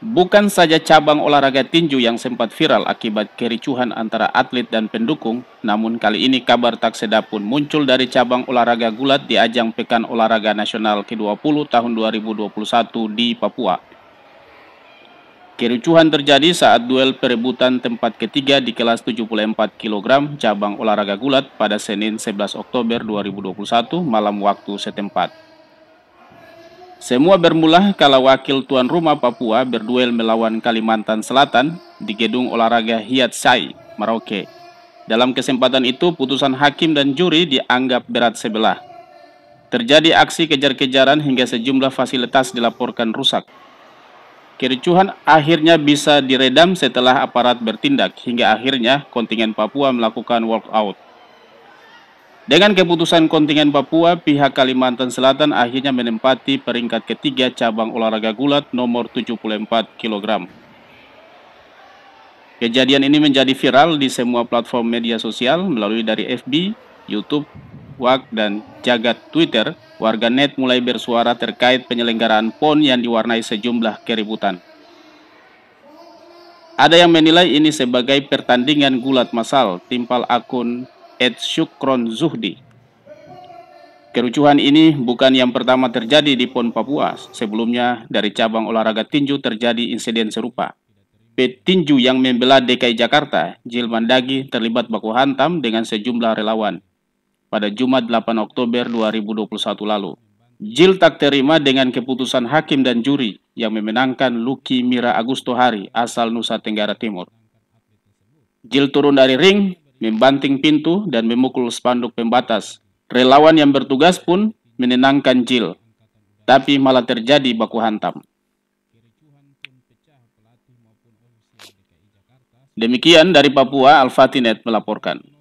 Bukan saja cabang olahraga tinju yang sempat viral akibat kericuhan antara atlet dan pendukung, namun kali ini kabar tak sedap pun muncul dari cabang olahraga gulat di ajang Pekan Olahraga Nasional ke-20 tahun 2021 di Papua. Kericuhan terjadi saat duel perebutan tempat ketiga di kelas 74 kg cabang olahraga gulat pada Senin 11 Oktober 2021 malam waktu setempat. Semua bermula kalau wakil tuan rumah Papua berduel melawan Kalimantan Selatan di gedung olahraga Hiat Sai, Merauke. Dalam kesempatan itu, putusan hakim dan juri dianggap berat sebelah. Terjadi aksi kejar-kejaran hingga sejumlah fasilitas dilaporkan rusak. Kericuhan akhirnya bisa diredam setelah aparat bertindak, hingga akhirnya kontingen Papua melakukan walkout. Dengan keputusan kontingen Papua, pihak Kalimantan Selatan akhirnya menempati peringkat ketiga cabang olahraga gulat nomor 74 kg. Kejadian ini menjadi viral di semua platform media sosial melalui dari FB, YouTube, WAK, dan jagat Twitter. Warganet mulai bersuara terkait penyelenggaraan PON yang diwarnai sejumlah keributan. Ada yang menilai ini sebagai pertandingan gulat massal timpal akun et syukron zuhdi. Kerucuhan ini bukan yang pertama terjadi di PON Papua. Sebelumnya, dari cabang olahraga tinju terjadi insiden serupa. Petinju yang membela DKI Jakarta, Jilman Dagi, terlibat baku hantam dengan sejumlah relawan pada Jumat 8 Oktober 2021 lalu. Jil tak terima dengan keputusan hakim dan juri yang memenangkan Luki Mira Agusto asal Nusa Tenggara Timur. Jil turun dari ring membanting pintu dan memukul spanduk pembatas. Relawan yang bertugas pun menenangkan Jil, tapi malah terjadi baku hantam. Demikian dari Papua, Al-Fatinet melaporkan.